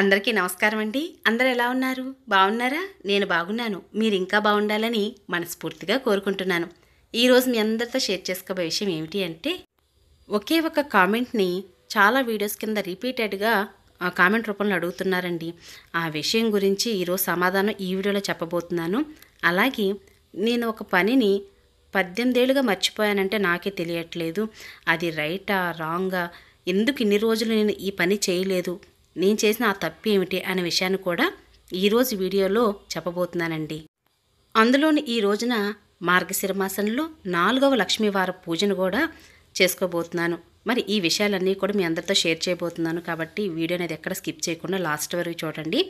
అందరికీ నమస్కారం అండి అందరు ఎలా ఉన్నారు బాగున్నారా నేను బాగున్నాను మీరు ఇంకా బాగుండాలని మనస్ఫూర్తిగా కోరుకుంటున్నాను ఈరోజు మీ అందరితో షేర్ చేసుకోబోయే విషయం ఏమిటి అంటే ఒకే ఒక కామెంట్ని చాలా వీడియోస్ కింద రిపీటెడ్గా కామెంట్ రూపంలో అడుగుతున్నారండి ఆ విషయం గురించి ఈరోజు సమాధానం ఈ వీడియోలో చెప్పబోతున్నాను అలాగే నేను ఒక పనిని పద్దెనిమిదేళ్ళుగా మర్చిపోయానంటే నాకే తెలియట్లేదు అది రైటా రాంగా ఎందుకు ఇన్ని రోజులు నేను ఈ పని చేయలేదు నేను చేసిన ఆ తప్పు ఏమిటి అనే విషయాన్ని కూడా ఈరోజు వీడియోలో చెప్పబోతున్నానండి అందులోని ఈ రోజున మార్గశిరమాసంలో నాలుగవ లక్ష్మీవార పూజను కూడా చేసుకోబోతున్నాను మరి ఈ విషయాలన్నీ కూడా మీ అందరితో షేర్ చేయబోతున్నాను కాబట్టి వీడియో అనేది ఎక్కడ స్కిప్ చేయకుండా లాస్ట్ వరకు చూడండి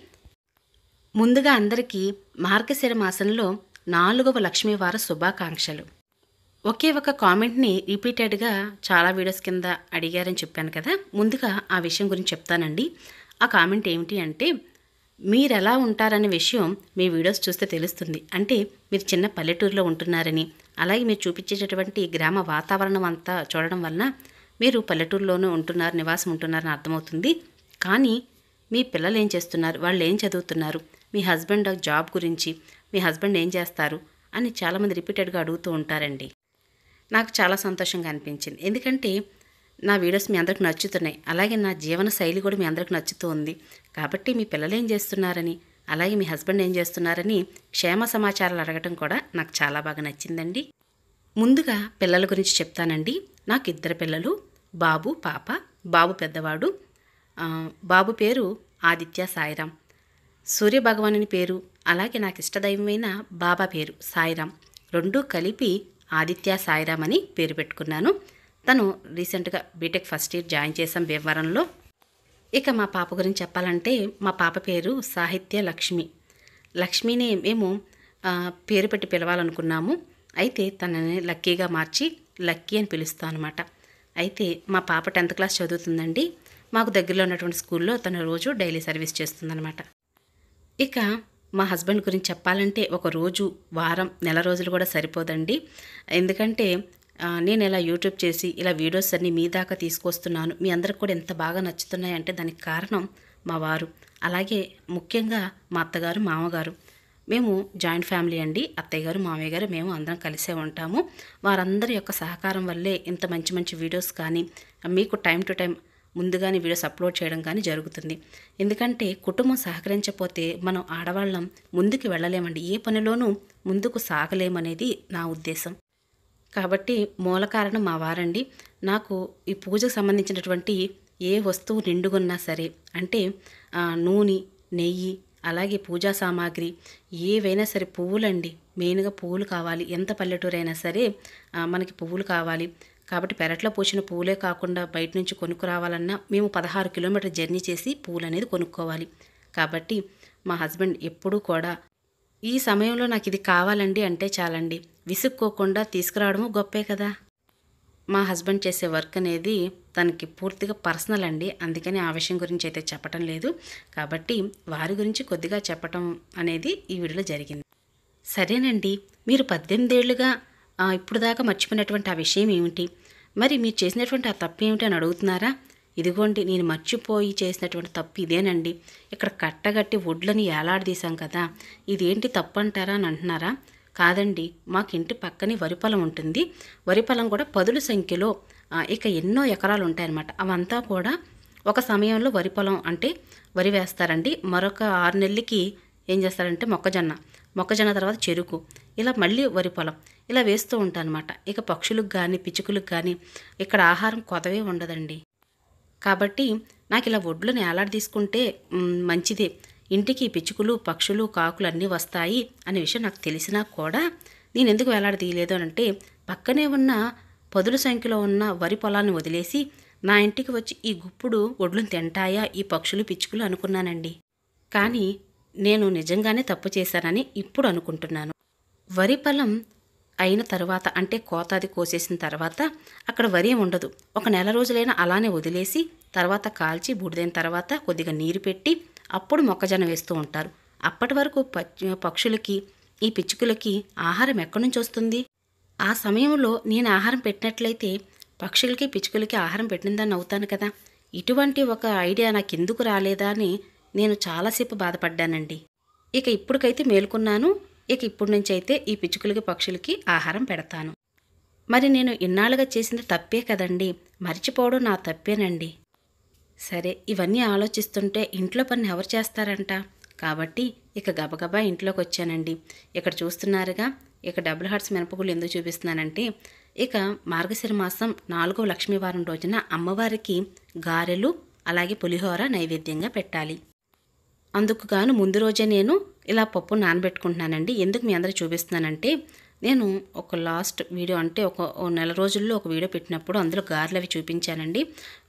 ముందుగా అందరికీ మార్గశిరమాసంలో నాలుగవ లక్ష్మీవార శుభాకాంక్షలు ఒకే ఒక కామెంట్ని రిపీటెడ్గా చాలా వీడియోస్ కింద అడిగారని చెప్పాను కదా ముందుగా ఆ విషయం గురించి చెప్తానండి ఆ కామెంట్ ఏమిటి అంటే మీరు ఎలా ఉంటారనే విషయం మీ వీడియోస్ చూస్తే తెలుస్తుంది అంటే మీరు చిన్న పల్లెటూరులో ఉంటున్నారని అలాగే మీరు చూపించేటటువంటి గ్రామ వాతావరణం అంతా చూడడం వలన మీరు పల్లెటూరులోనే ఉంటున్నారు నివాసం ఉంటున్నారని అర్థమవుతుంది కానీ మీ పిల్లలు ఏం చేస్తున్నారు వాళ్ళు ఏం చదువుతున్నారు మీ హస్బెండ్ జాబ్ గురించి మీ హస్బెండ్ ఏం చేస్తారు అని చాలామంది రిపీటెడ్గా అడుగుతూ ఉంటారండి నాకు చాలా సంతోషంగా అనిపించింది ఎందుకంటే నా వీడియోస్ మీ అందరికి నచ్చుతున్నాయి అలాగే నా జీవన శైలి కూడా మీ అందరికి నచ్చుతూ ఉంది కాబట్టి మీ పిల్లలు ఏం చేస్తున్నారని అలాగే మీ హస్బెండ్ ఏం చేస్తున్నారని క్షేమ సమాచారాలు అడగటం కూడా నాకు చాలా బాగా నచ్చిందండి ముందుగా పిల్లల గురించి చెప్తానండి నాకు ఇద్దరు పిల్లలు బాబు పాప బాబు పెద్దవాడు బాబు పేరు ఆదిత్య సాయిరాం సూర్య పేరు అలాగే నాకు ఇష్టదైవమైన బాబా పేరు సాయిరాం రెండూ కలిపి ఆదిత్య సాయిరామ్ అని పేరు పెట్టుకున్నాను తను రీసెంట్గా బీటెక్ ఫస్ట్ ఇయర్ జాయిన్ చేశాం భీమవరంలో ఇక మా పాప గురించి చెప్పాలంటే మా పాప పేరు సాహిత్య లక్ష్మి లక్ష్మిని మేము పేరు పెట్టి పిలవాలనుకున్నాము అయితే తనని లక్కీగా మార్చి లక్కీ అని పిలుస్తాం అనమాట అయితే మా పాప టెన్త్ క్లాస్ చదువుతుందండి మాకు దగ్గరలో ఉన్నటువంటి స్కూల్లో తను రోజు డైలీ సర్వీస్ చేస్తుందనమాట ఇక మా హస్బెండ్ గురించి చెప్పాలంటే ఒక రోజు వారం నెల రోజులు కూడా సరిపోదండి ఎందుకంటే నేను ఇలా యూట్యూబ్ చేసి ఇలా వీడియోస్ అన్నీ మీ దాకా తీసుకొస్తున్నాను మీ అందరికి కూడా ఎంత బాగా నచ్చుతున్నాయంటే దానికి కారణం మా వారు అలాగే ముఖ్యంగా మా అత్తగారు మామగారు మేము జాయింట్ ఫ్యామిలీ అండి అత్తయ్య గారు మామయ్య గారు మేము అందరం కలిసే ఉంటాము వారందరి యొక్క సహకారం వల్లే ఇంత మంచి మంచి వీడియోస్ కానీ మీకు టైం టు టైం ముందుగానే వీడియోస్ అప్లోడ్ చేయడం కానీ జరుగుతుంది ఎందుకంటే కుటుంబం సహకరించకపోతే మనం ఆడవాళ్ళం ముందుకు వెళ్ళలేమండి ఏ పనిలోనూ ముందుకు సాగలేమనేది నా ఉద్దేశం కాబట్టి మూల కారణం మా వారండి నాకు ఈ పూజకు సంబంధించినటువంటి ఏ వస్తువు నిండుగున్నా సరే అంటే నూనె నెయ్యి అలాగే పూజా సామాగ్రి ఏవైనా సరే పువ్వులండి మెయిన్గా పువ్వులు కావాలి ఎంత పల్లెటూరైనా సరే మనకి పువ్వులు కావాలి కాబట్టి పెరట్లో పూసిన పూలే కాకుండా బయట నుంచి కొనుక్కు రావాలన్నా మేము పదహారు కిలోమీటర్ జర్నీ చేసి పూలు అనేది కొనుక్కోవాలి కాబట్టి మా హస్బెండ్ ఎప్పుడూ కూడా ఈ సమయంలో నాకు ఇది కావాలండి అంటే చాలండి విసుక్కోకుండా తీసుకురావడము గొప్పే కదా మా హస్బెండ్ చేసే వర్క్ అనేది తనకి పూర్తిగా పర్సనల్ అండి అందుకని ఆ విషయం గురించి అయితే చెప్పటం లేదు కాబట్టి వారి గురించి కొద్దిగా చెప్పటం అనేది ఈ వీడియోలో జరిగింది సరేనండి మీరు పద్దెనిమిదేళ్లుగా ఇప్పుడు దాకా మర్చిపోయినటువంటి ఆ విషయం ఏమిటి మరి మీరు చేసినటువంటి ఆ తప్పు ఏమిటి అని అడుగుతున్నారా ఇదిగోండి నేను మర్చిపోయి చేసినటువంటి తప్పు ఇదేనండి ఇక్కడ కట్టగట్టి వడ్లని ఏలాడదీశాం కదా ఇదేంటి తప్పు అంటారా అని అంటున్నారా కాదండి మాకింటి పక్కనే పొలం ఉంటుంది పొలం కూడా పదుల సంఖ్యలో ఇక ఎన్నో ఎకరాలు ఉంటాయన్నమాట అవంతా కూడా ఒక సమయంలో వరి పొలం అంటే వరి వేస్తారండి మరొక ఆరు నెలలకి ఏం చేస్తారంటే మొక్కజొన్న మొక్కజొన్న తర్వాత చెరుకు ఇలా మళ్ళీ వరి పొలం ఇలా వేస్తూ ఉంటానమాట ఇక పక్షులకు కానీ పిచుకులకు కానీ ఇక్కడ ఆహారం కొదవే ఉండదండి కాబట్టి నాకు ఇలా ఒడ్లను ఏలాడ తీసుకుంటే మంచిదే ఇంటికి పిచ్చుకలు పక్షులు కాకులు అన్నీ వస్తాయి అనే విషయం నాకు తెలిసినా కూడా నేను ఎందుకు వేలాడదీయలేదు అని అంటే పక్కనే ఉన్న పొదుల సంఖ్యలో ఉన్న వరి పొలాన్ని వదిలేసి నా ఇంటికి వచ్చి ఈ గుప్పుడు ఒడ్లను తింటాయా ఈ పక్షులు పిచ్చుకలు అనుకున్నానండి కానీ నేను నిజంగానే తప్పు చేశానని ఇప్పుడు అనుకుంటున్నాను వరి పొలం అయిన తర్వాత అంటే కోత అది కోసేసిన తర్వాత అక్కడ వరి ఉండదు ఒక నెల రోజులైనా అలానే వదిలేసి తర్వాత కాల్చి బూడిదైన తర్వాత కొద్దిగా నీరు పెట్టి అప్పుడు మొక్కజొన్న వేస్తూ ఉంటారు అప్పటి వరకు పక్షులకి ఈ పిచ్చుకలకి ఆహారం ఎక్కడి నుంచి వస్తుంది ఆ సమయంలో నేను ఆహారం పెట్టినట్లయితే పక్షులకి పిచ్చుకలకి ఆహారం పెట్టిందని అవుతాను కదా ఇటువంటి ఒక ఐడియా నాకు ఎందుకు రాలేదా అని నేను చాలాసేపు బాధపడ్డానండి ఇక ఇప్పుడుకైతే మేలుకున్నాను ఇక ఇప్పుడు నుంచి అయితే ఈ పిచ్చుకలకి పక్షులకి ఆహారం పెడతాను మరి నేను ఇన్నాళ్ళుగా చేసింది తప్పే కదండి మర్చిపోవడం నా తప్పేనండి సరే ఇవన్నీ ఆలోచిస్తుంటే ఇంట్లో పని ఎవరు చేస్తారంట కాబట్టి ఇక గబగబా ఇంట్లోకి వచ్చానండి ఇక్కడ చూస్తున్నారుగా ఇక డబుల్ హార్ట్స్ మినపగులు ఎందుకు చూపిస్తున్నానంటే ఇక మార్గశిర మాసం నాలుగో లక్ష్మీవారం రోజున అమ్మవారికి గారెలు అలాగే పులిహోర నైవేద్యంగా పెట్టాలి అందుకు గాను ముందు రోజే నేను ఇలా పప్పు నానబెట్టుకుంటున్నానండి ఎందుకు మీ అందరూ చూపిస్తున్నానంటే నేను ఒక లాస్ట్ వీడియో అంటే ఒక నెల రోజుల్లో ఒక వీడియో పెట్టినప్పుడు అందులో గార్లు అవి చూపించానండి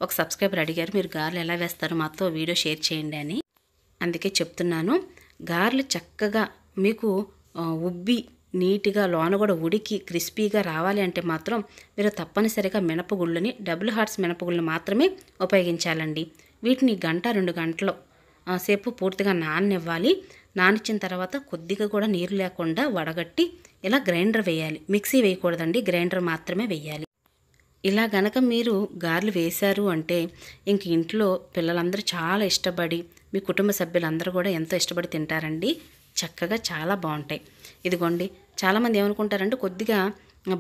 ఒక సబ్స్క్రైబర్ అడిగారు మీరు గార్లు ఎలా వేస్తారో మాతో వీడియో షేర్ చేయండి అని అందుకే చెప్తున్నాను గారెలు చక్కగా మీకు ఉబ్బి నీట్గా లోన కూడా ఉడికి క్రిస్పీగా రావాలి అంటే మాత్రం మీరు తప్పనిసరిగా మినపగుళ్ళని డబుల్ హార్ట్స్ మినపగుళ్ళని మాత్రమే ఉపయోగించాలండి వీటిని గంట రెండు గంటలు సేపు పూర్తిగా నాననివ్వాలి నానిచ్చిన తర్వాత కొద్దిగా కూడా నీరు లేకుండా వడగట్టి ఇలా గ్రైండర్ వేయాలి మిక్సీ వేయకూడదండి గ్రైండర్ మాత్రమే వేయాలి ఇలా గనక మీరు గారెలు వేశారు అంటే ఇంక ఇంట్లో పిల్లలందరూ చాలా ఇష్టపడి మీ కుటుంబ సభ్యులందరూ కూడా ఎంతో ఇష్టపడి తింటారండి చక్కగా చాలా బాగుంటాయి ఇదిగోండి చాలామంది ఏమనుకుంటారంటే కొద్దిగా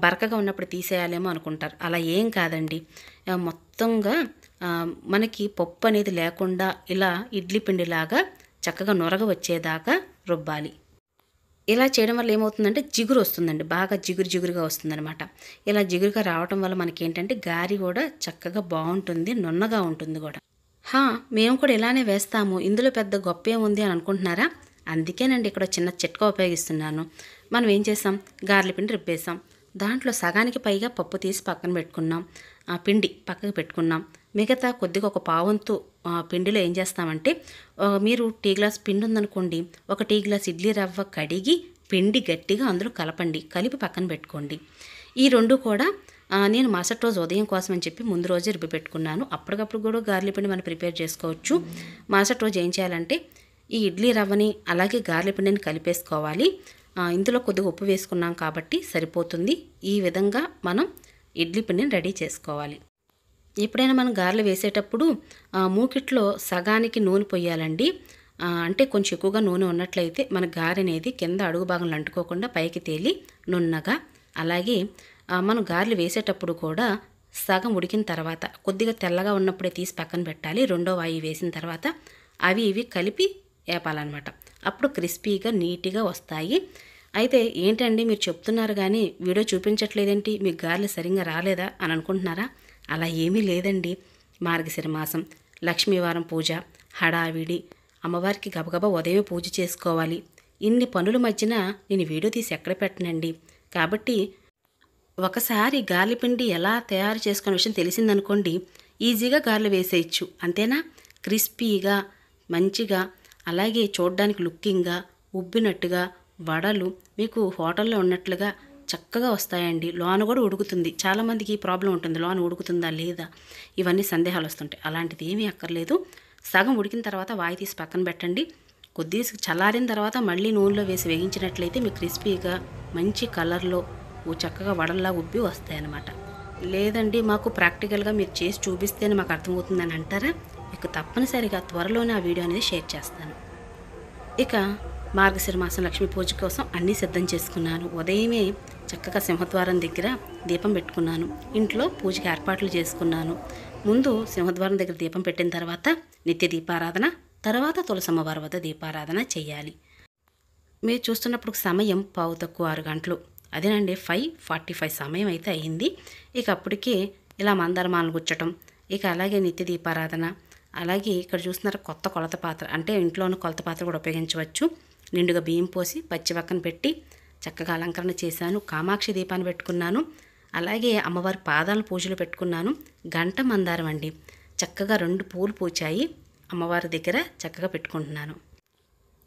బరకగా ఉన్నప్పుడు తీసేయాలేమో అనుకుంటారు అలా ఏం కాదండి మొత్తంగా మనకి పప్పు అనేది లేకుండా ఇలా ఇడ్లీ పిండిలాగా చక్కగా నొరగ వచ్చేదాకా రుబ్బాలి ఇలా చేయడం వల్ల ఏమవుతుందంటే జిగురు వస్తుందండి బాగా జిగురు జిగురుగా వస్తుందనమాట ఇలా జిగురుగా రావటం వల్ల మనకి ఏంటంటే గారి కూడా చక్కగా బాగుంటుంది నున్నగా ఉంటుంది కూడా హా మేము కూడా ఇలానే వేస్తాము ఇందులో పెద్ద గొప్ప ఏముంది అని అనుకుంటున్నారా అందుకేనండి ఇక్కడ చిన్న చిట్కా ఉపయోగిస్తున్నాను మనం ఏం చేసాం గార్ల పిండి రుబ్బేసాం దాంట్లో సగానికి పైగా పప్పు తీసి పక్కన పెట్టుకున్నాం ఆ పిండి పక్కకు పెట్టుకున్నాం మిగతా కొద్దిగా ఒక పావంతు పిండిలో ఏం చేస్తామంటే మీరు టీ గ్లాస్ పిండి ఉందనుకోండి ఒక టీ గ్లాస్ ఇడ్లీ రవ్వ కడిగి పిండి గట్టిగా అందులో కలపండి కలిపి పక్కన పెట్టుకోండి ఈ రెండు కూడా నేను మరుసటి రోజు ఉదయం కోసం అని చెప్పి ముందు రోజే రుబ్బి పెట్టుకున్నాను అప్పటికప్పుడు కూడా గార్లీ పిండి మనం ప్రిపేర్ చేసుకోవచ్చు మరుసటి రోజు ఏం చేయాలంటే ఈ ఇడ్లీ రవ్వని అలాగే గార్లీ పిండిని కలిపేసుకోవాలి ఇందులో కొద్దిగా ఉప్పు వేసుకున్నాం కాబట్టి సరిపోతుంది ఈ విధంగా మనం ఇడ్లీ పిండిని రెడీ చేసుకోవాలి ఎప్పుడైనా మనం గారెలు వేసేటప్పుడు మూకిట్లో సగానికి నూనె పొయ్యాలండి అంటే కొంచెం ఎక్కువగా నూనె ఉన్నట్లయితే మన గారె అనేది కింద అడుగు భాగంలో అంటుకోకుండా పైకి తేలి నున్నగా అలాగే మనం గారెలు వేసేటప్పుడు కూడా సగం ఉడికిన తర్వాత కొద్దిగా తెల్లగా ఉన్నప్పుడే తీసి పక్కన పెట్టాలి రెండో వాయి వేసిన తర్వాత అవి ఇవి కలిపి వేపాలన్నమాట అప్పుడు క్రిస్పీగా నీట్గా వస్తాయి అయితే ఏంటండి మీరు చెప్తున్నారు కానీ వీడియో చూపించట్లేదేంటి మీకు గారెలు సరిగ్గా రాలేదా అని అనుకుంటున్నారా అలా ఏమీ లేదండి మార్గశిర మాసం లక్ష్మీవారం పూజ హడావిడి అమ్మవారికి గబగబా ఉదయం పూజ చేసుకోవాలి ఇన్ని పనుల మధ్యన నేను వీడియో తీసి ఎక్కడ పెట్టనండి కాబట్టి ఒకసారి గార్లిపిండి ఎలా తయారు చేసుకునే విషయం తెలిసిందనుకోండి ఈజీగా గార్లు వేసేయచ్చు అంతేనా క్రిస్పీగా మంచిగా అలాగే చూడడానికి లుక్కింగ్గా ఉబ్బినట్టుగా వడలు మీకు హోటల్లో ఉన్నట్లుగా చక్కగా వస్తాయండి లోన కూడా ఉడుకుతుంది చాలామందికి ప్రాబ్లం ఉంటుంది లోన ఉడుకుతుందా లేదా ఇవన్నీ సందేహాలు వస్తుంటాయి అలాంటిది ఏమీ అక్కర్లేదు సగం ఉడికిన తర్వాత వాయి తీసి పక్కన పెట్టండి కొద్దిగా చల్లారిన తర్వాత మళ్ళీ నూనెలో వేసి వేగించినట్లయితే మీకు క్రిస్పీగా మంచి కలర్లో చక్కగా వడల్లా ఉబ్బి వస్తాయన్నమాట లేదండి మాకు ప్రాక్టికల్గా మీరు చేసి చూపిస్తేనే మాకు అర్థమవుతుందని అంటారా మీకు తప్పనిసరిగా త్వరలోనే ఆ వీడియో అనేది షేర్ చేస్తాను ఇక మార్గశిర మాసం లక్ష్మీ పూజ కోసం అన్నీ సిద్ధం చేసుకున్నాను ఉదయమే చక్కగా సింహద్వారం దగ్గర దీపం పెట్టుకున్నాను ఇంట్లో పూజకి ఏర్పాట్లు చేసుకున్నాను ముందు సింహద్వారం దగ్గర దీపం పెట్టిన తర్వాత నిత్య దీపారాధన తర్వాత తులసమ్మవారి వద్ద దీపారాధన చేయాలి మీరు చూస్తున్నప్పుడు సమయం పావు తక్కువ ఆరు గంటలు అదేనండి ఫైవ్ ఫార్టీ ఫైవ్ సమయం అయితే అయ్యింది ఇక అప్పటికే ఇలా మందరమాలను గుచ్చటం ఇక అలాగే నిత్య దీపారాధన అలాగే ఇక్కడ చూస్తున్నారు కొత్త కొలత పాత్ర అంటే ఉన్న కొలత పాత్ర కూడా ఉపయోగించవచ్చు నిండుగా బియ్యం పోసి పచ్చి పక్కన పెట్టి చక్కగా అలంకరణ చేశాను కామాక్షి దీపాన్ని పెట్టుకున్నాను అలాగే అమ్మవారి పాదాల పూజలు పెట్టుకున్నాను గంట మందారం అండి చక్కగా రెండు పూలు పూచాయి అమ్మవారి దగ్గర చక్కగా పెట్టుకుంటున్నాను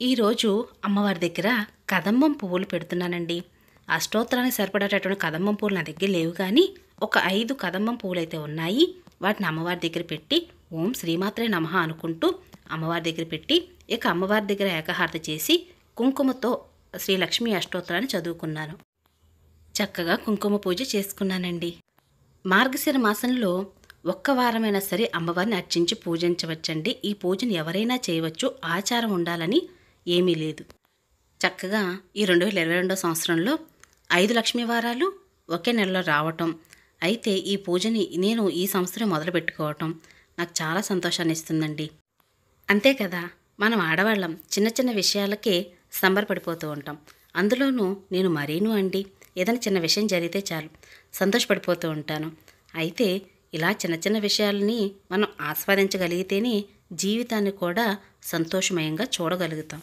ఈరోజు అమ్మవారి దగ్గర కదంబం పువ్వులు పెడుతున్నానండి అష్టోత్తరానికి సరిపడేటటువంటి కదంబం పువ్వులు నా దగ్గర లేవు కానీ ఒక ఐదు కదంబం పువ్వులు అయితే ఉన్నాయి వాటిని అమ్మవారి దగ్గర పెట్టి ఓం శ్రీమాత్రే నమ అనుకుంటూ అమ్మవారి దగ్గర పెట్టి ఇక అమ్మవారి దగ్గర ఏకహారత చేసి కుంకుమతో శ్రీలక్ష్మి అష్టోత్తరాన్ని చదువుకున్నాను చక్కగా కుంకుమ పూజ చేసుకున్నానండి మార్గశిర మాసంలో ఒక్క వారమైనా సరే అమ్మవారిని అర్చించి పూజించవచ్చండి ఈ పూజను ఎవరైనా చేయవచ్చు ఆచారం ఉండాలని ఏమీ లేదు చక్కగా ఈ రెండు వేల ఇరవై రెండో సంవత్సరంలో ఐదు లక్ష్మి వారాలు ఒకే నెలలో రావటం అయితే ఈ పూజని నేను ఈ సంవత్సరం మొదలు పెట్టుకోవటం నాకు చాలా సంతోషాన్ని ఇస్తుందండి అంతే కదా మనం ఆడవాళ్ళం చిన్న చిన్న విషయాలకే సంబరపడిపోతూ ఉంటాం అందులోనూ నేను మరీను అండి ఏదైనా చిన్న విషయం జరిగితే చాలు సంతోషపడిపోతూ ఉంటాను అయితే ఇలా చిన్న చిన్న విషయాలని మనం ఆస్వాదించగలిగితేనే జీవితాన్ని కూడా సంతోషమయంగా చూడగలుగుతాం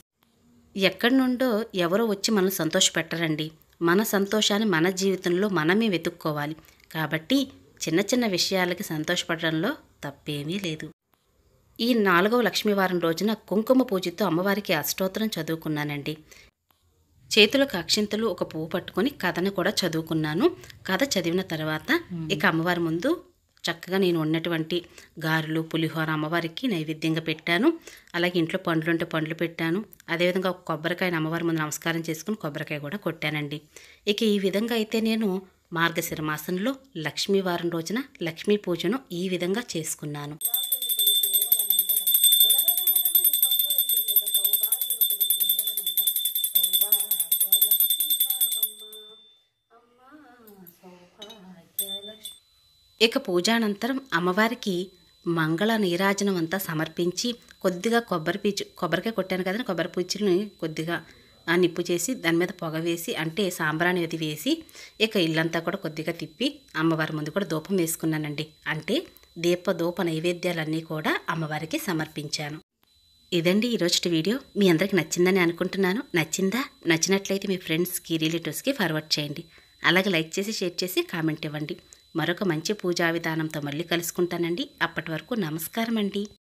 ఎక్కడి నుండో ఎవరో వచ్చి మనల్ని సంతోషపెట్టరండి మన సంతోషాన్ని మన జీవితంలో మనమే వెతుక్కోవాలి కాబట్టి చిన్న చిన్న విషయాలకి సంతోషపడడంలో తప్పేమీ లేదు ఈ నాలుగవ లక్ష్మీవారం రోజున కుంకుమ పూజతో అమ్మవారికి అష్టోత్తరం చదువుకున్నానండి చేతులకు అక్షింతలు ఒక పువ్వు పట్టుకొని కథను కూడా చదువుకున్నాను కథ చదివిన తర్వాత ఇక అమ్మవారి ముందు చక్కగా నేను ఉన్నటువంటి గారెలు పులిహోర అమ్మవారికి నైవేద్యంగా పెట్టాను అలాగే ఇంట్లో పండ్లుంటే పండ్లు పెట్టాను అదేవిధంగా ఒక కొబ్బరికాయని అమ్మవారి ముందు నమస్కారం చేసుకుని కొబ్బరికాయ కూడా కొట్టానండి ఇక ఈ విధంగా అయితే నేను మార్గశిర మాసంలో లక్ష్మీవారం రోజున లక్ష్మీ పూజను ఈ విధంగా చేసుకున్నాను ఇక పూజానంతరం అమ్మవారికి మంగళ నీరాజనం అంతా సమర్పించి కొద్దిగా కొబ్బరి పీచు కొబ్బరికాయ కొట్టాను కదండి కొబ్బరి పీచుని కొద్దిగా ఆ నిప్పు చేసి దాని మీద పొగ వేసి అంటే సాంబ్రాణి అది వేసి ఇక ఇల్లంతా కూడా కొద్దిగా తిప్పి అమ్మవారి ముందు కూడా ధూపం వేసుకున్నానండి అంటే దీప ధూప నైవేద్యాలన్నీ కూడా అమ్మవారికి సమర్పించాను ఇదండి ఈరోజు వీడియో మీ అందరికి నచ్చిందని అనుకుంటున్నాను నచ్చిందా నచ్చినట్లయితే మీ ఫ్రెండ్స్కి రిలేటివ్స్కి ఫార్వర్డ్ చేయండి అలాగే లైక్ చేసి షేర్ చేసి కామెంట్ ఇవ్వండి మరొక మంచి పూజా విధానంతో మళ్ళీ కలుసుకుంటానండి అప్పటి వరకు నమస్కారం అండి